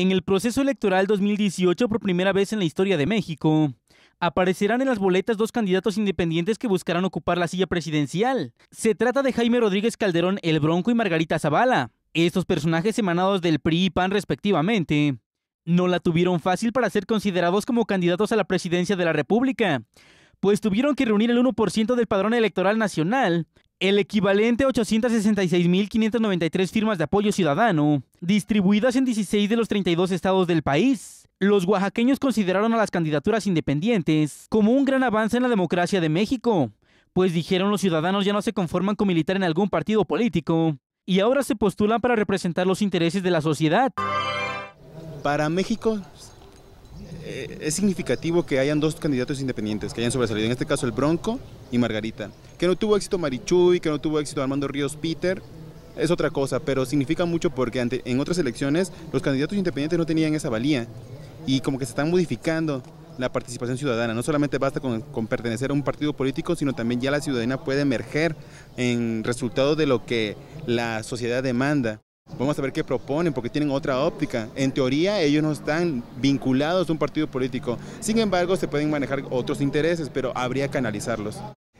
En el proceso electoral 2018, por primera vez en la historia de México, aparecerán en las boletas dos candidatos independientes que buscarán ocupar la silla presidencial. Se trata de Jaime Rodríguez Calderón el Bronco y Margarita Zavala. Estos personajes emanados del PRI y PAN respectivamente no la tuvieron fácil para ser considerados como candidatos a la presidencia de la República, pues tuvieron que reunir el 1% del padrón electoral nacional el equivalente a 866.593 firmas de apoyo ciudadano, distribuidas en 16 de los 32 estados del país. Los oaxaqueños consideraron a las candidaturas independientes como un gran avance en la democracia de México, pues dijeron los ciudadanos ya no se conforman con militar en algún partido político y ahora se postulan para representar los intereses de la sociedad. Para México eh, es significativo que hayan dos candidatos independientes que hayan sobresalido, en este caso el Bronco y Margarita. Que no tuvo éxito Marichuy, que no tuvo éxito Armando Ríos Peter, es otra cosa, pero significa mucho porque en otras elecciones los candidatos independientes no tenían esa valía y como que se están modificando la participación ciudadana. No solamente basta con, con, pertenecer a un partido político, sino también ya la ciudadanía puede emerger en resultado de lo que la sociedad demanda. Vamos a ver qué proponen porque tienen otra óptica. En teoría ellos no están vinculados a un partido político. Sin embargo, se pueden manejar otros intereses, pero habría que analizarlos.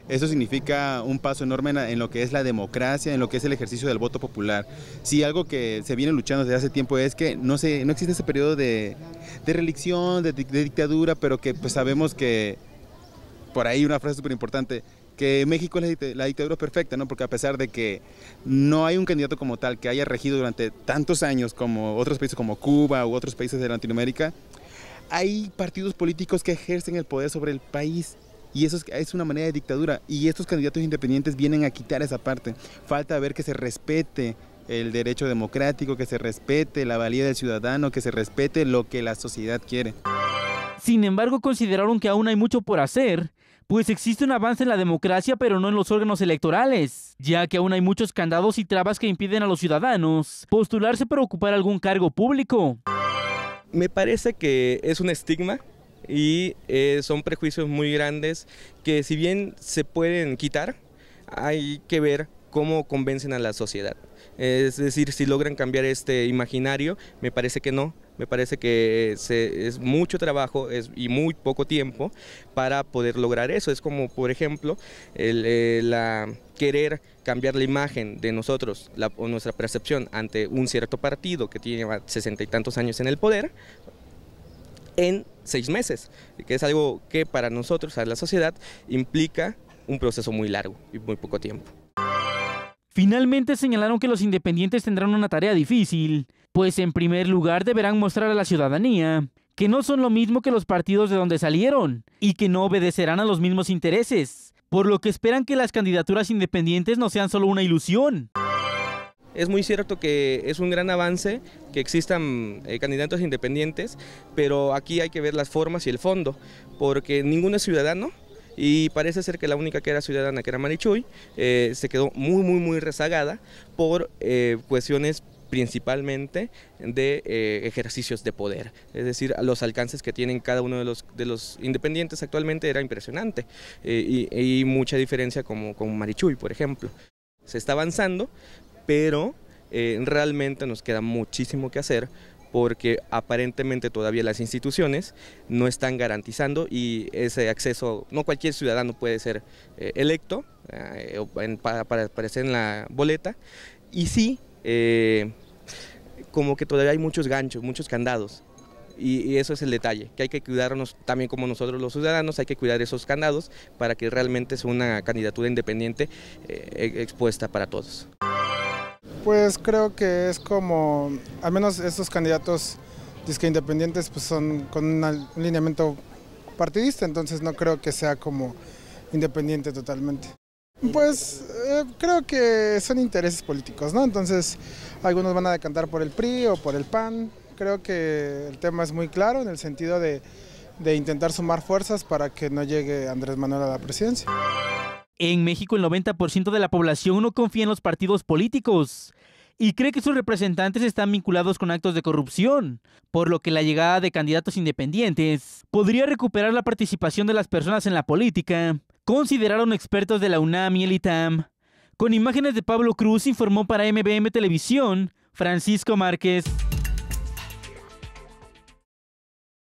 Eso significa un paso enorme en lo que es la democracia, en lo que es el ejercicio del voto popular. Si algo que se viene luchando desde hace tiempo es que no, se, no existe ese periodo de, de de, dictadura, pero que pues, sabemos que, por ahí una frase súper importante, que México es la, dictadura perfecta, ¿no? Porque a pesar de que no hay un candidato como tal que haya regido durante tantos años como otros países como Cuba u otros países de Latinoamérica, hay partidos políticos que ejercen el poder sobre el país y eso es, una manera de dictadura y estos candidatos independientes vienen a quitar esa parte. Falta ver que se respete el derecho democrático, que se respete la valía del ciudadano, que se respete lo que la sociedad quiere. Sin embargo, consideraron que aún hay mucho por hacer pues existe un avance en la democracia pero no en los órganos electorales, ya que aún hay muchos candados y trabas que impiden a los ciudadanos postularse para ocupar algún cargo público. Me parece que es un estigma y eh, son prejuicios muy grandes que si bien se pueden quitar, hay que ver cómo convencen a la sociedad. Es decir, si logran cambiar este imaginario, me parece que no, me parece que es mucho trabajo y muy poco tiempo para poder lograr eso. Es como, por ejemplo, eh, la, querer cambiar la imagen de nosotros o nuestra percepción ante un cierto partido que tiene sesenta y tantos años en el poder en seis meses, que es algo que para nosotros, a la sociedad, implica un proceso muy largo y muy poco tiempo. Finalmente señalaron que los independientes tendrán una tarea difícil, pues en primer lugar deberán mostrar a la ciudadanía que no son lo mismo que los partidos de donde salieron y que no obedecerán a los mismos intereses, por lo que esperan que las candidaturas independientes no sean solo una ilusión. Es muy cierto que es un gran avance que existan eh, candidatos independientes, pero aquí hay que ver las formas y el fondo, porque ningún ciudadano y parece ser que la única que era ciudadana, que era Marichuy, eh, se quedó muy, muy, muy rezagada por eh, cuestiones principalmente de eh, ejercicios de poder. Es decir, los alcances que tienen cada uno de los, de los independientes actualmente era impresionante y, mucha diferencia como con Marichuy, por ejemplo. Se está avanzando, pero realmente nos queda muchísimo que hacer porque aparentemente todavía las instituciones no están garantizando y ese acceso, no cualquier ciudadano puede ser eh, electo eh, para, aparecer en la boleta, y sí, eh, como que todavía hay muchos ganchos, muchos candados, y, y, eso es el detalle, que hay que cuidarnos también como nosotros los ciudadanos, hay que cuidar esos candados para que realmente sea una candidatura independiente e, expuesta para todos. Pues creo que es como, al menos estos candidatos disque independientes pues son con un lineamiento partidista, entonces no creo que sea como independiente totalmente. Pues eh, creo que son intereses políticos, ¿no? Entonces algunos van a decantar por el PRI o por el PAN. Creo que el tema es muy claro en el sentido de intentar sumar fuerzas para que no llegue Andrés Manuel a la presidencia. En México el 90% de la población no confía en los partidos políticos y cree que sus representantes están vinculados con actos de corrupción, por lo que la llegada de candidatos independientes podría recuperar la participación de las personas en la política, consideraron expertos de la UNAM y el ITAM. Con imágenes de Pablo Cruz informó para MBM Televisión Francisco Márquez.